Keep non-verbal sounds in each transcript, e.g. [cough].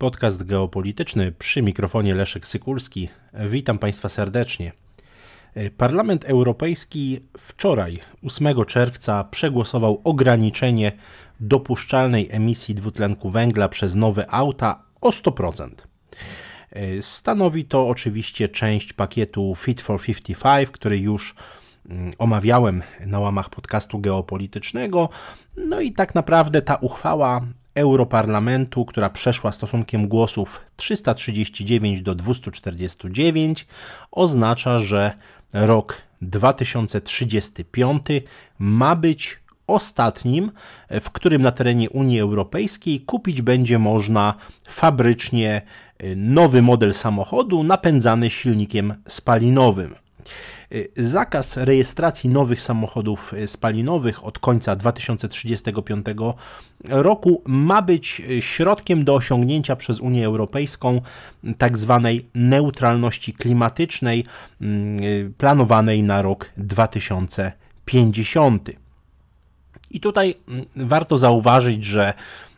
Podcast geopolityczny przy mikrofonie Leszek Sykulski. Witam Państwa serdecznie. Parlament Europejski wczoraj, 8 czerwca, przegłosował ograniczenie dopuszczalnej emisji dwutlenku węgla przez nowe auta o 100%. Stanowi to oczywiście część pakietu Fit for 55, który już mm, omawiałem na łamach podcastu geopolitycznego. No i tak naprawdę ta uchwała Europarlamentu, która przeszła stosunkiem głosów 339 do 249, oznacza, że rok 2035 ma być ostatnim, w którym na terenie Unii Europejskiej kupić będzie można fabrycznie y, nowy model samochodu napędzany silnikiem spalinowym. Y, zakaz rejestracji nowych samochodów y, spalinowych od końca 2035 roku ma być y, środkiem do osiągnięcia przez Unię Europejską tak zwanej neutralności klimatycznej planowanej na rok 2050. I tutaj warto zauważyć, że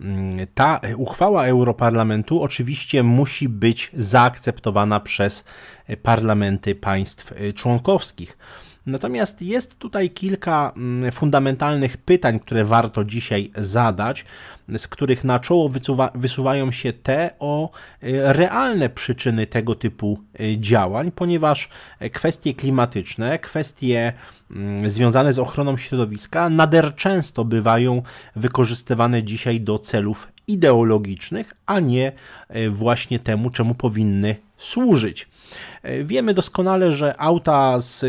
Mm, ta uchwała Europarlamentu oczywiście musi być zaakceptowana przez e, parlamenty państw e, członkowskich. Natomiast jest tutaj kilka mm, fundamentalnych pytań, które warto dzisiaj zadać, z których na czoło wysuwa, wysuwają się te o e, realne przyczyny tego typu działań, ponieważ kwestie klimatyczne, kwestie Mm, związane z ochroną środowiska nader często bywają wykorzystywane dzisiaj do celów ideologicznych, a nie e, właśnie temu, czemu powinny służyć. E, wiemy doskonale, że auta z,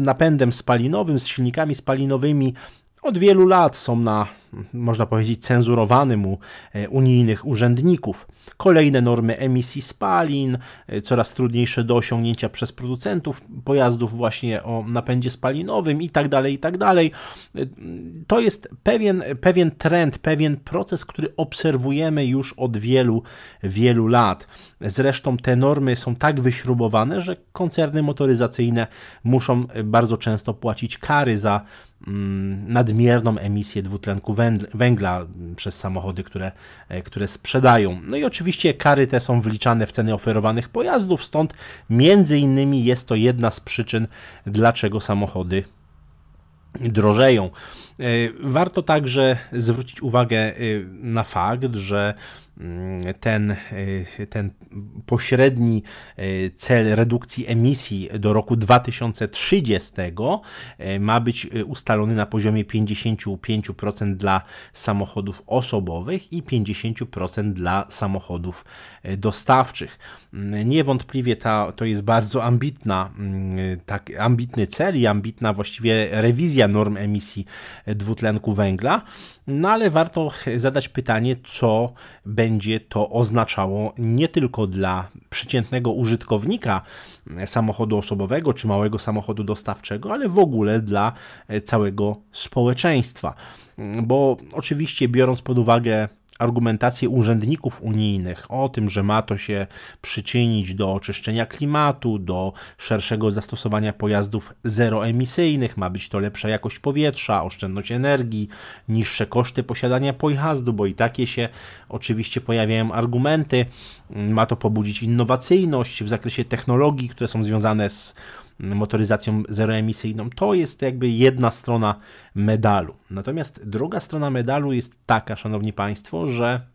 napędem spalinowym, z silnikami spalinowymi od wielu lat są na, można powiedzieć, cenzurowanym u e, unijnych urzędników. Kolejne normy emisji spalin, e, coraz trudniejsze do osiągnięcia przez producentów pojazdów właśnie o napędzie spalinowym i tak dalej, i tak dalej. E, to jest pewien, pewien trend, pewien proces, który obserwujemy już od wielu, wielu lat. Zresztą te normy są tak wyśrubowane, że koncerny motoryzacyjne muszą bardzo często płacić kary za Mm, nadmierną emisję dwutlenku węgla przez samochody, które, e, które sprzedają. No i oczywiście kary te są wliczane w ceny oferowanych pojazdów, stąd między innymi jest to jedna z przyczyn, dlaczego samochody drożeją. E, warto także zwrócić uwagę e, na fakt, że mm, ten, e, ten pośredni cel redukcji emisji do roku 2030 ma być ustalony na poziomie 55% dla samochodów osobowych i 50% dla samochodów dostawczych. Mm, niewątpliwie ta, to jest bardzo ambitna, mm, tak, ambitny cel i ambitna właściwie rewizja norm emisji dwutlenku węgla. No ale warto zadać pytanie, co będzie to oznaczało nie tylko dla przeciętnego użytkownika samochodu osobowego czy małego samochodu dostawczego, ale w ogóle dla całego społeczeństwa. Bo oczywiście biorąc pod uwagę argumentację urzędników unijnych o tym, że ma to się przyczynić do oczyszczenia klimatu, do szerszego zastosowania pojazdów zeroemisyjnych, ma być to lepsza jakość powietrza, oszczędność energii, niższe koszty posiadania pojazdu, bo i takie się oczywiście pojawiają argumenty. Ma to pobudzić innowacyjność w zakresie technologii, które są związane z motoryzacją zeroemisyjną. To jest jakby jedna strona medalu. Natomiast druga strona medalu jest taka, szanowni państwo, że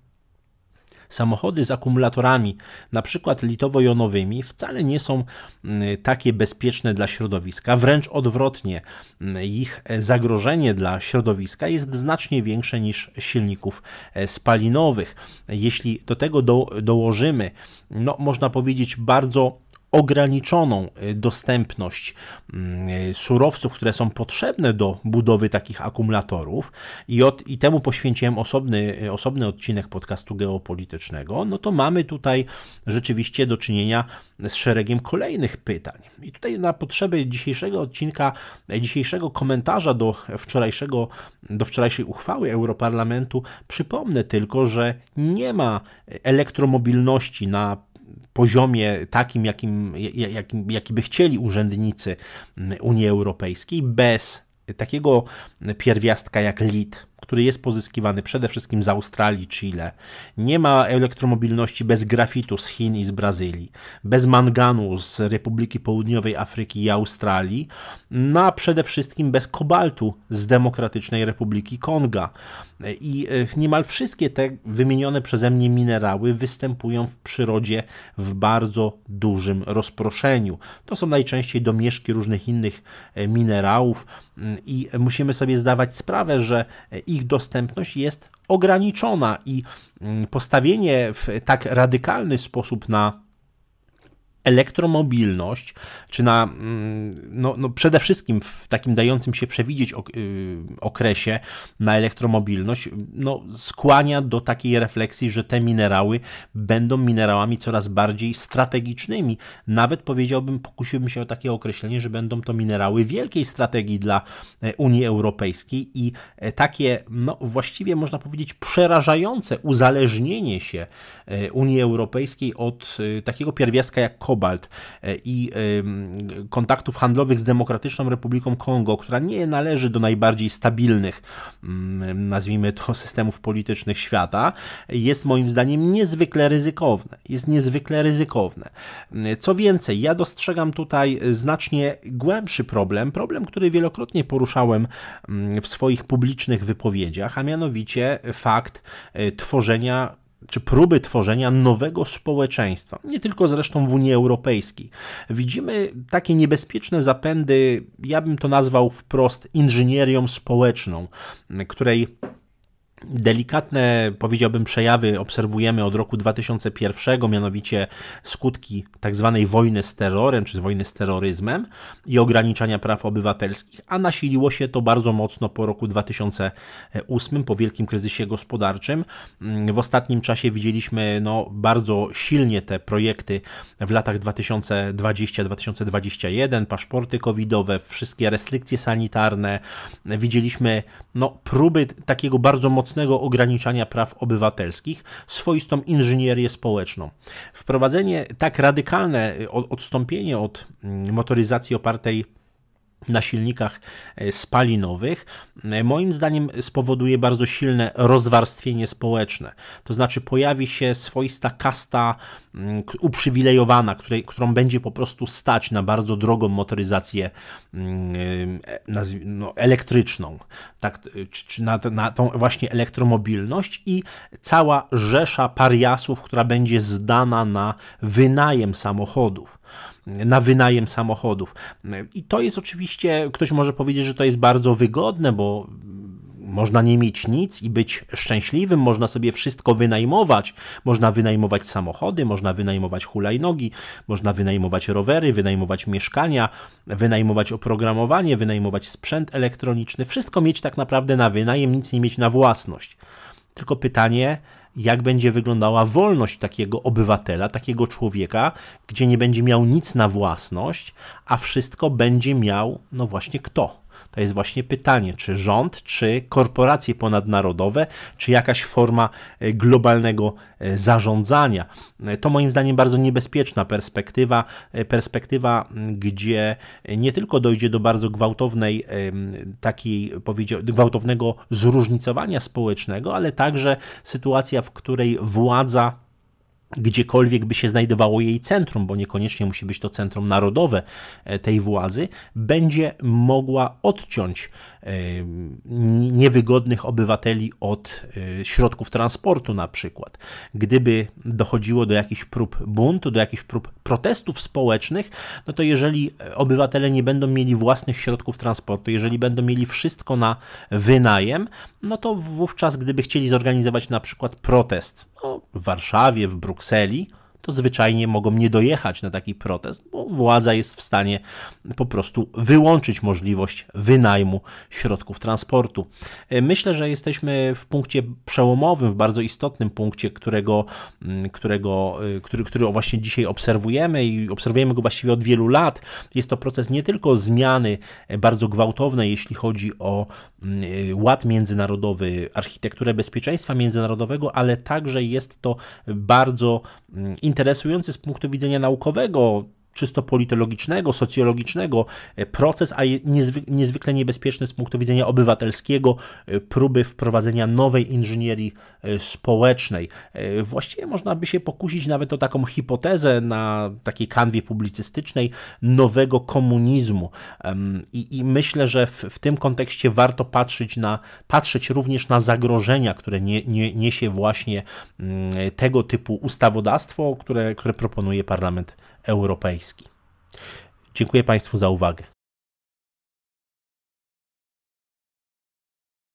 samochody z akumulatorami, na przykład litowo-jonowymi, wcale nie są mm, takie bezpieczne dla środowiska. Wręcz odwrotnie, mm, ich zagrożenie dla środowiska jest znacznie większe niż silników e, spalinowych. Jeśli do tego do, dołożymy, no, można powiedzieć, bardzo ograniczoną y, dostępność mm, y, surowców, które są potrzebne do budowy takich akumulatorów i, od, i temu poświęciłem osobny, y, osobny odcinek podcastu geopolitycznego, no to mamy tutaj rzeczywiście do czynienia z szeregiem kolejnych pytań. I tutaj na potrzeby dzisiejszego odcinka, dzisiejszego komentarza do, wczorajszego, do wczorajszej uchwały Europarlamentu przypomnę tylko, że nie ma elektromobilności na poziomie takim, jakim, jakim, jaki by chcieli urzędnicy mm, Unii Europejskiej, bez takiego pierwiastka jak LIT, który jest pozyskiwany przede wszystkim z Australii, Chile. Nie ma elektromobilności bez grafitu z Chin i z Brazylii, bez manganu z Republiki Południowej Afryki i Australii, no a przede wszystkim bez kobaltu z Demokratycznej Republiki Konga. I e, niemal wszystkie te wymienione przeze mnie minerały występują w przyrodzie w bardzo dużym rozproszeniu. To są najczęściej domieszki różnych innych e, minerałów mm, i musimy sobie zdawać sprawę, że e, ich dostępność jest ograniczona i mm, postawienie w tak radykalny sposób na elektromobilność, czy na mm, no, no przede wszystkim w takim dającym się przewidzieć y, okresie na elektromobilność, no, skłania do takiej refleksji, że te minerały będą minerałami coraz bardziej strategicznymi. Nawet powiedziałbym, pokusiłbym się o takie określenie, że będą to minerały wielkiej strategii dla e, Unii Europejskiej i e, takie, no, właściwie można powiedzieć, przerażające uzależnienie się e, Unii Europejskiej od takiego pierwiastka jak kobalt Kobalt e, i kontaktów handlowych z Demokratyczną Republiką Kongo, która nie należy do najbardziej stabilnych, mm, nazwijmy to, [laughs] systemów politycznych świata, jest moim zdaniem niezwykle ryzykowne. Jest niezwykle ryzykowne. Mm, co więcej, ja dostrzegam tutaj znacznie głębszy problem, problem, który wielokrotnie poruszałem mm, w swoich publicznych wypowiedziach, a mianowicie fakt e, tworzenia czy próby tworzenia nowego społeczeństwa, nie tylko zresztą w Unii Europejskiej. Widzimy takie niebezpieczne zapędy, ja bym to nazwał wprost inżynierią społeczną, której Delikatne, powiedziałbym, przejawy obserwujemy od roku 2001, mianowicie skutki tzw. Tak wojny z terrorem czy wojny z terroryzmem i ograniczania praw obywatelskich, a nasiliło się to bardzo mocno po roku 2008, po wielkim kryzysie gospodarczym. Mm, w ostatnim czasie widzieliśmy no, bardzo silnie te projekty w latach 2020-2021, paszporty covidowe, wszystkie restrykcje sanitarne. Widzieliśmy no, próby takiego bardzo mocnego mocnego ograniczania praw obywatelskich, swoistą inżynierię społeczną. Wprowadzenie tak radykalne y, odstąpienie od mm, motoryzacji opartej na silnikach e, spalinowych, e, moim zdaniem spowoduje bardzo silne rozwarstwienie społeczne. To znaczy pojawi się swoista kasta mm, uprzywilejowana, której, którą będzie po prostu stać na bardzo drogą motoryzację mm, e, no, elektryczną, tak, czy na, na tą właśnie elektromobilność i cała rzesza pariasów, która będzie zdana na wynajem samochodów na wynajem samochodów. I to jest oczywiście, ktoś może powiedzieć, że to jest bardzo wygodne, bo można nie mieć nic i być szczęśliwym, można sobie wszystko wynajmować. Można wynajmować samochody, można wynajmować hulajnogi, można wynajmować rowery, wynajmować mieszkania, wynajmować oprogramowanie, wynajmować sprzęt elektroniczny. Wszystko mieć tak naprawdę na wynajem, nic nie mieć na własność. Tylko pytanie, jak będzie wyglądała wolność takiego obywatela, takiego człowieka, gdzie nie będzie miał nic na własność, a wszystko będzie miał, no właśnie kto? To jest właśnie pytanie, czy rząd, czy korporacje ponadnarodowe, czy jakaś forma e, globalnego e, zarządzania. E, to moim zdaniem bardzo niebezpieczna perspektywa, perspektywa, gdzie nie tylko dojdzie do bardzo gwałtownej takiej gwałtownego zróżnicowania społecznego, ale także sytuacja, w której władza gdziekolwiek by się znajdowało jej centrum, bo niekoniecznie musi być to centrum narodowe e, tej władzy, będzie mogła odciąć e, niewygodnych obywateli od e, środków transportu na przykład. Gdyby dochodziło do jakichś prób buntu, do jakichś prób protestów społecznych, no to jeżeli obywatele nie będą mieli własnych środków transportu, jeżeli będą mieli wszystko na wynajem, no to wówczas gdyby chcieli zorganizować na przykład protest no, w Warszawie, w Brukseli, Brukseli to zwyczajnie mogą nie dojechać na taki protest, bo władza jest w stanie po prostu wyłączyć możliwość wynajmu środków transportu. E, myślę, że jesteśmy w punkcie przełomowym, w bardzo istotnym punkcie, którego, mm, którego, e, który, który właśnie dzisiaj obserwujemy i obserwujemy go właściwie od wielu lat. Jest to proces nie tylko zmiany e, bardzo gwałtownej, jeśli chodzi o mm, ład międzynarodowy, architekturę bezpieczeństwa międzynarodowego, ale także jest to bardzo Mm, interesujący z punktu widzenia naukowego, czysto politologicznego, socjologicznego e, proces, a niezwykle niebezpieczny z punktu widzenia obywatelskiego e, próby wprowadzenia nowej inżynierii e, społecznej. Właściwie można by się pokusić nawet o taką hipotezę na takiej kanwie publicystycznej nowego komunizmu. I, i myślę, że w, w, tym kontekście warto patrzeć, na, patrzeć również na zagrożenia, które nie, nie, niesie właśnie mm, tego typu ustawodawstwo, które, które proponuje parlament europejski. Dziękuję Państwu za uwagę.